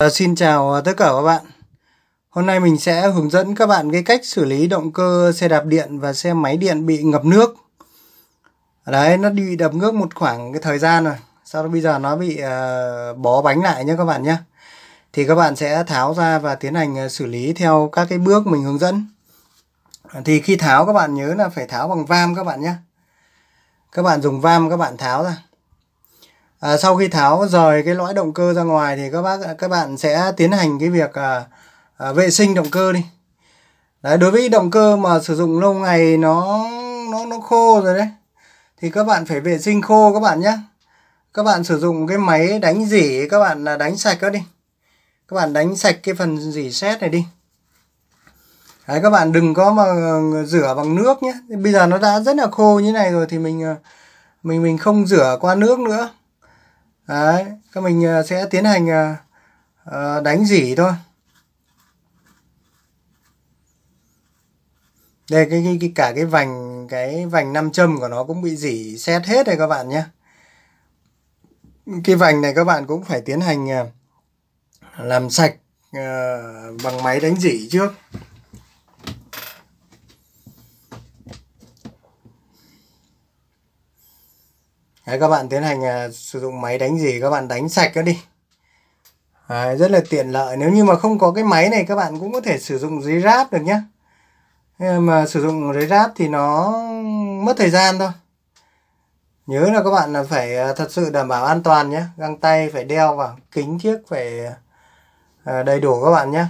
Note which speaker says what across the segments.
Speaker 1: Ờ, xin chào ờ, tất cả các bạn Hôm nay mình sẽ hướng dẫn các bạn cái cách xử lý động cơ xe đạp điện và xe máy điện bị ngập nước Đấy, nó bị đập nước một khoảng cái thời gian rồi Sau đó bây giờ nó bị uh, bó bánh lại nhé các bạn nhé Thì các bạn sẽ tháo ra và tiến hành xử lý theo các cái bước mình hướng dẫn Thì khi tháo các bạn nhớ là phải tháo bằng vam các bạn nhé Các bạn dùng vam các bạn tháo ra à, sau khi tháo rời cái lõi động cơ ra ngoài thì các bác các bạn sẽ tiến hành cái việc à, à, vệ sinh động cơ đi đấy đối với động cơ mà sử dụng lâu ngày nó nó nó khô rồi đấy thì các bạn phải vệ sinh khô các bạn nhé các bạn sử dụng cái máy đánh dỉ các bạn là đánh sạch nó đi các bạn đánh sạch cái phần dỉ xét này đi đấy các bạn đừng có mà rửa bằng nước nhé bây giờ nó đã rất là khô như này rồi thì mình à, mình mình không rửa qua nước nữa Đấy, các mình à, sẽ tiến hành à, à, đánh dỉ thôi. Đây cái, cái, cái cả cái vành cái vành nam châm của nó cũng bị dỉ xét hết đây các bạn nhé. Cái vành này các bạn cũng phải tiến hành làm sạch bằng máy đánh dỉ trước. Đấy, các bạn tiến hành à, sử dụng máy đánh gì các bạn đánh sạch nó đi Đấy, rất là tiện lợi nếu như mà không có cái máy này các bạn cũng có thể sử dụng giấy ráp được nhé mà sử dụng giấy ráp thì nó mất thời gian thôi nhớ là các bạn là phải à, thật sự đảm bảo an toàn nhé găng tay phải đeo vào kính chiếc phải à, đầy đủ các bạn nhé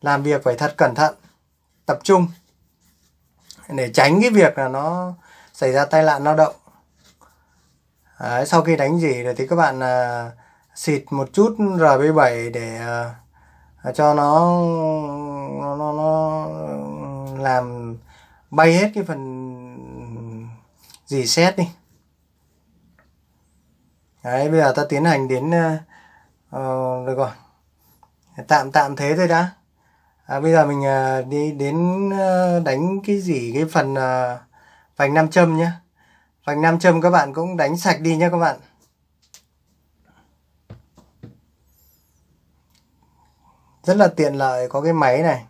Speaker 1: làm việc phải thật cẩn thận tập trung để tránh cái việc là nó xảy ra tai nạn lao động Đấy, sau khi đánh dỉ rồi thì các bạn à, xịt một chút RB7 để à, à, cho nó, nó nó nó làm bay hết cái phần dỉ xét đi. Đấy bây giờ ta tiến hành đến uh, được rồi. Tạm tạm thế thôi đã. À, bây giờ mình uh, đi đến đánh cái gì cái phần uh, vành nam châm nhé vành nam châm các bạn cũng đánh sạch đi nhé các bạn rất là tiện lợi có cái máy này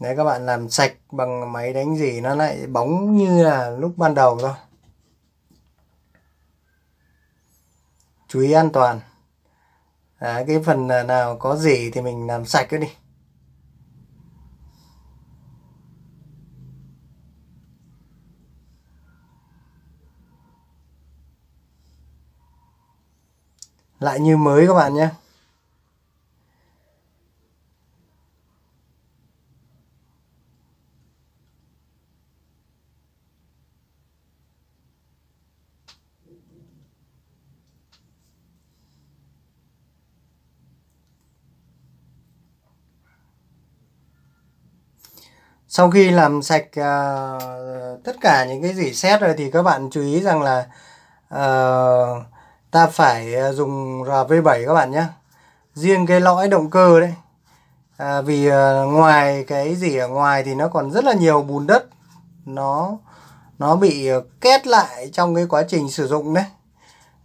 Speaker 1: đấy các bạn làm sạch bằng máy đánh gì nó lại bóng như là lúc ban đầu thôi chú ý an toàn đấy, cái phần nào có gì thì mình làm sạch cái đi lại như mới các bạn nhé sau khi làm sạch uh, tất cả những cái gì xét rồi thì các bạn chú ý rằng là uh, ta phải ờ, dùng RV7 các bạn nhé riêng cái lõi động cơ đấy à, vì ờ, ngoài cái gì ở ngoài thì nó còn rất là nhiều bùn đất nó nó bị ờ, kết lại trong cái quá trình sử dụng đấy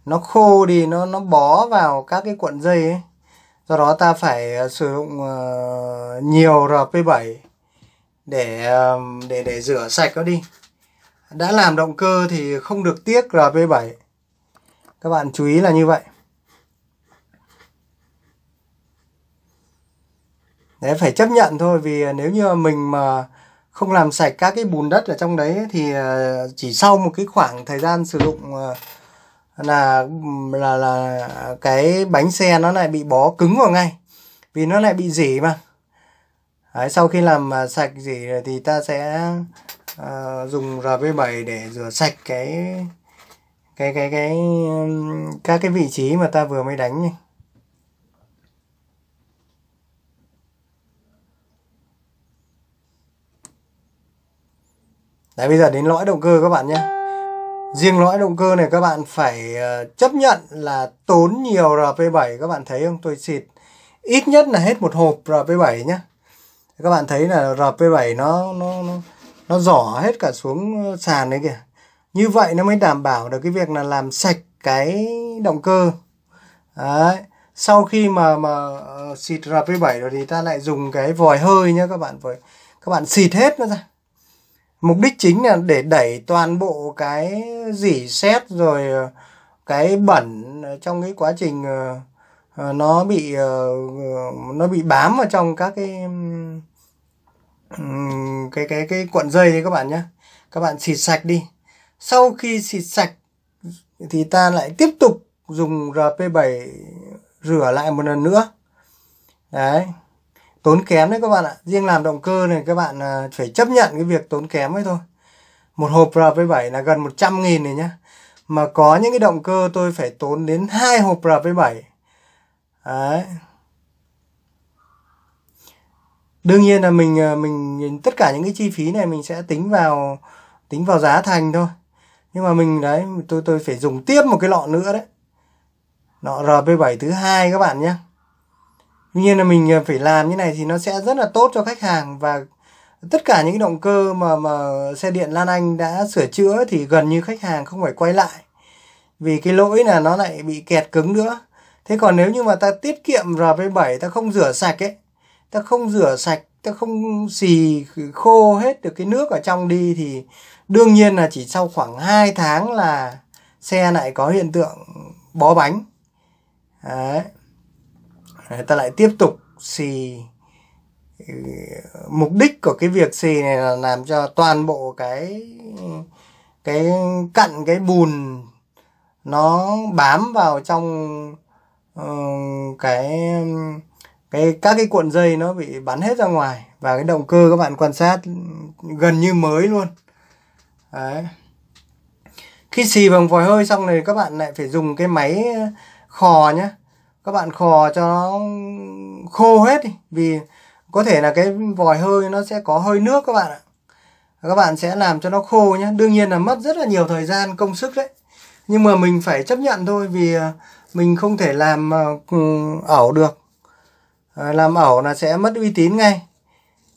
Speaker 1: nó khô đi nó nó bó vào các cái cuộn dây ấy do đó ta phải sử dụng nhiều RP7 để để để rửa sạch nó đi đã làm động cơ thì không được tiếc RP7 các bạn chú ý là như vậy đấy phải chấp nhận thôi vì nếu như mình mà không làm sạch các cái bùn đất ở trong đấy thì ờ, chỉ sau một cái khoảng thời gian sử dụng ờ, là là là cái bánh xe nó lại bị bó cứng vào ngay vì nó lại bị dỉ mà đấy, sau khi làm ờ, sạch dỉ thì ta sẽ uh, dùng rv 7 để rửa sạch cái cái cái cái các cái vị trí mà ta vừa mới đánh này. Đấy bây giờ đến lõi động cơ các bạn nhé Riêng lõi động cơ này các bạn phải ờ, chấp nhận là tốn nhiều RP7 các bạn thấy không? Tôi xịt ít nhất là hết một hộp RP7 nhá. Các bạn thấy là RP7 nó nó nó, nó giỏ hết cả xuống sàn đấy kìa như vậy nó mới đảm bảo được cái việc là làm sạch cái động cơ đấy sau khi mà mà ờ, xịt RP7 rồi thì ta lại dùng cái vòi hơi nhá các bạn với các bạn xịt hết nó ra mục đích chính là để đẩy toàn bộ cái dỉ xét rồi ờ, cái bẩn trong cái quá trình ờ, nó bị nó bị bám vào trong các cái cái cái cái cuộn dây đấy các bạn nhé các bạn xịt sạch đi sau khi xịt sạch thì ta lại tiếp tục dùng RP7 rửa lại một lần nữa. Đấy. Tốn kém đấy các bạn ạ. Riêng làm động cơ này các bạn à, phải chấp nhận cái việc tốn kém ấy thôi. Một hộp RP7 là gần 100 nghìn này nhá. Mà có những cái động cơ tôi phải tốn đến hai hộp RP7. Đấy đương nhiên là à, mình mình tất cả những cái chi phí này mình sẽ tính vào tính vào giá thành thôi nhưng mà mình đấy tôi tôi phải dùng tiếp một cái lọ nữa đấy lọ RP7 thứ hai các bạn nhé Tuy nhiên là mình à, phải làm như này thì nó sẽ rất là tốt cho khách hàng và tất cả những động cơ mà mà xe điện Lan Anh đã sửa chữa thì gần như khách hàng không phải quay lại vì cái lỗi là nó lại bị kẹt cứng nữa. Thế còn nếu như mà ta tiết kiệm RP7 ta không rửa sạch ấy, ta không rửa sạch, ta không xì khô hết được cái nước ở trong đi thì đương nhiên là chỉ sau khoảng 2 tháng là xe lại có hiện tượng bó bánh đấy người ta lại tiếp tục xì ừ, mục đích của cái việc xì này là làm cho toàn bộ cái cái cặn cái bùn nó bám vào trong uh, cái cái các cái cuộn dây nó bị bắn hết ra ngoài và cái động cơ các bạn quan sát gần như mới luôn Đấy. Khi xì bằng vòi hơi xong này các bạn lại phải dùng cái máy ờ, khò nhá. Các bạn khò cho nó khô hết đi. Vì có thể là cái vòi hơi nó sẽ có hơi nước các bạn ạ. Các bạn sẽ làm cho nó khô nhé. Đương nhiên là mất rất là nhiều thời gian, công sức đấy. Nhưng mà mình phải chấp nhận thôi vì ờ, mình không thể làm ờ, ừ, ẩu được. Làm ẩu là sẽ mất uy tín ngay.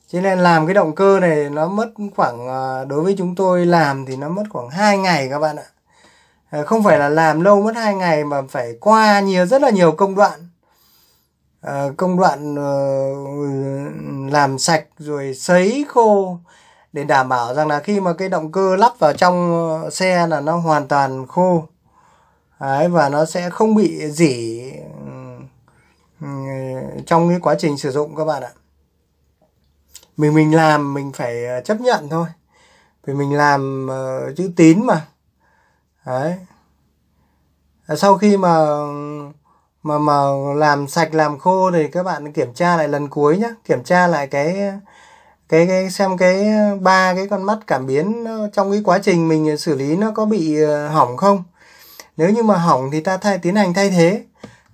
Speaker 1: Cho nên làm cái động cơ này nó mất khoảng à, đối với chúng tôi làm thì nó mất khoảng 2 ngày các bạn ạ. À, không phải là làm lâu mất 2 ngày mà phải qua nhiều rất là nhiều công đoạn. À, công đoạn ờ, làm sạch rồi sấy khô để đảm bảo rằng là khi mà cái động cơ lắp vào trong ờ, xe là nó hoàn toàn khô. Đấy, và nó sẽ không bị dỉ ừ, ừ, trong cái quá trình sử dụng các bạn ạ mình mình làm mình phải ờ, chấp nhận thôi vì mình làm uh, chữ tín mà đấy ờ, sau khi mà mà mà làm sạch làm khô thì các bạn kiểm tra lại lần cuối nhé kiểm tra lại cái cái cái xem cái ba cái con mắt cảm biến trong cái quá trình mình xử lý nó có bị hỏng không nếu như mà hỏng thì ta thay tiến hành thay thế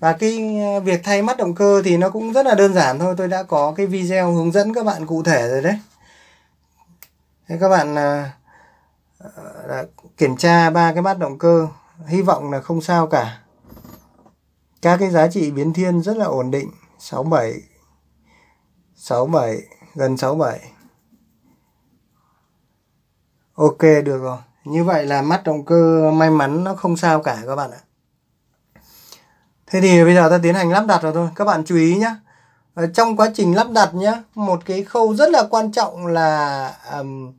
Speaker 1: và cái ờ, việc thay mắt động cơ thì nó cũng rất là đơn giản thôi tôi đã có cái video hướng dẫn các bạn cụ thể rồi đấy thế các bạn uh, kiểm tra ba cái mắt động cơ hy vọng là không sao cả các cái giá trị biến thiên rất là ổn định 67 67 gần 67 ok được rồi như vậy là mắt động cơ may mắn nó không sao cả các bạn ạ Thế thì bây giờ ta tiến hành lắp đặt rồi thôi. Các bạn chú ý nhé. Ờ, trong quá trình lắp đặt nhé, một cái khâu rất là quan trọng là um,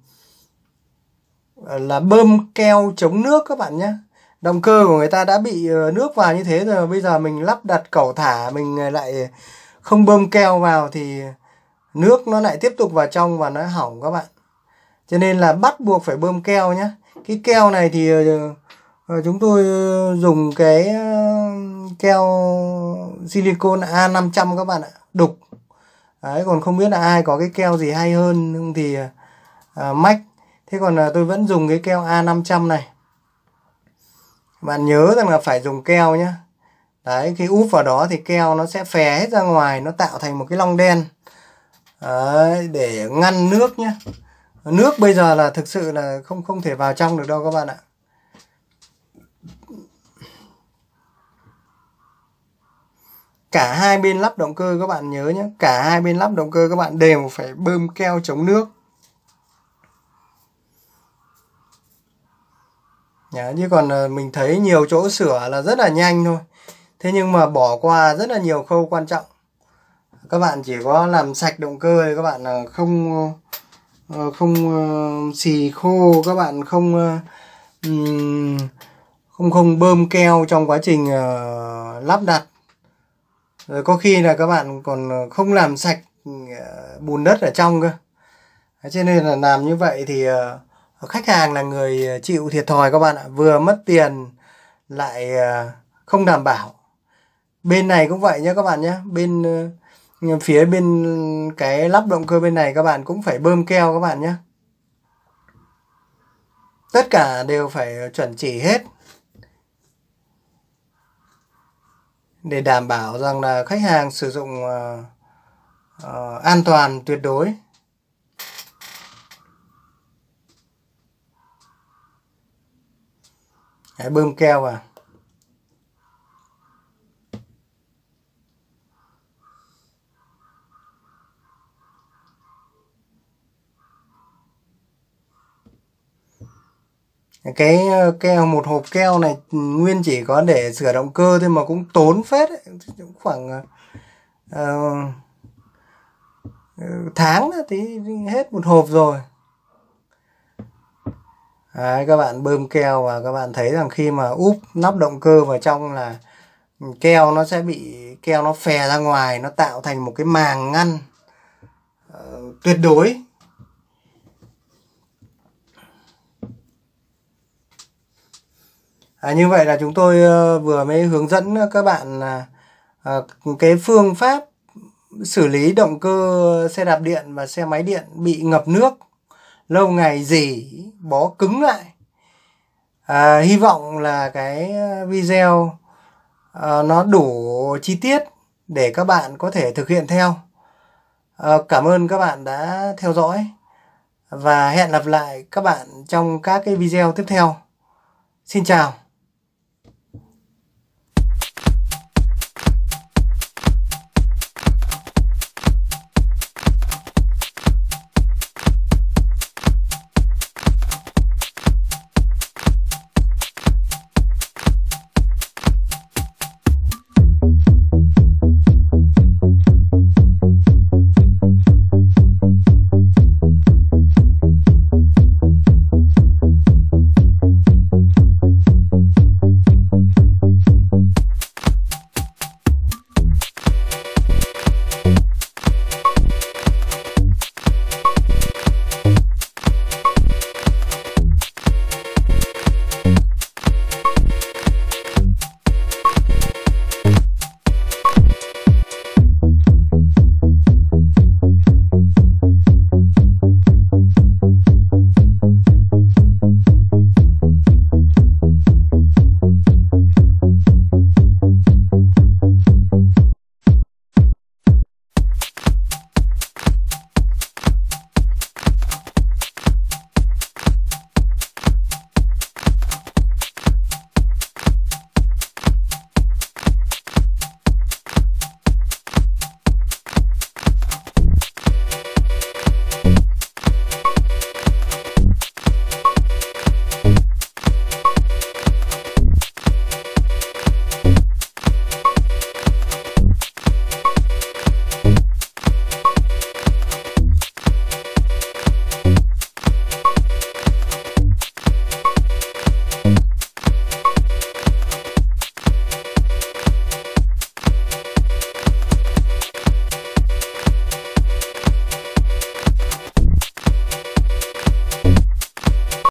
Speaker 1: là bơm keo chống nước các bạn nhé. Động cơ của người ta đã bị ờ, nước vào như thế rồi. Bây giờ mình lắp đặt cẩu thả, mình lại không bơm keo vào thì nước nó lại tiếp tục vào trong và nó hỏng các bạn. Cho nên là bắt buộc phải bơm keo nhé. Cái keo này thì chúng tôi dùng cái keo silicon A500 các bạn ạ đục đấy còn không biết là ai có cái keo gì hay hơn không thì à, mách thế còn à, tôi vẫn dùng cái keo A500 này bạn nhớ rằng là phải dùng keo nhé đấy khi úp vào đó thì keo nó sẽ phè hết ra ngoài nó tạo thành một cái long đen đấy, để ngăn nước nhé nước bây giờ là thực sự là không không thể vào trong được đâu các bạn ạ cả hai bên lắp động cơ các bạn nhớ nhé cả hai bên lắp động cơ các bạn đều phải bơm keo chống nước nhá như còn ờ, mình thấy nhiều chỗ sửa là rất là nhanh thôi thế nhưng mà bỏ qua rất là nhiều khâu quan trọng các bạn chỉ có làm sạch động cơ thì các bạn ờ, không ờ, không xì khô các bạn không không không bơm keo trong quá trình lắp đặt rồi ờ, có khi là các bạn còn ờ, không làm sạch ờ, bùn đất ở trong cơ cho nên là làm như vậy thì khách hàng là người chịu thiệt thòi các bạn ạ vừa mất tiền lại không đảm bảo bên này cũng vậy nhé các bạn nhé bên phía bên cái lắp động cơ bên này các bạn cũng phải bơm keo các bạn nhé tất cả đều phải chuẩn chỉ hết để đảm bảo rằng là khách hàng sử dụng uh, uh, an toàn tuyệt đối hãy bơm keo vào cái ờ, keo một hộp keo này ừ, nguyên chỉ có để sửa động cơ thôi mà cũng tốn phết ấy. Cũng khoảng uh, tháng thì hết một hộp rồi Đấy, các bạn bơm keo và các bạn thấy rằng khi mà úp nắp động cơ vào trong là keo nó sẽ bị keo nó phè ra ngoài nó tạo thành một cái màng ngăn uh, tuyệt đối À, như vậy là chúng tôi ờ, vừa mới hướng dẫn các bạn là ờ, cái phương pháp xử lý động cơ xe đạp điện và xe máy điện bị ngập nước lâu ngày dỉ bó cứng lại à, hy vọng là cái video à, nó đủ chi tiết để các bạn có thể thực hiện theo à, cảm ơn các bạn đã theo dõi và hẹn gặp lại các bạn trong các cái video tiếp theo xin chào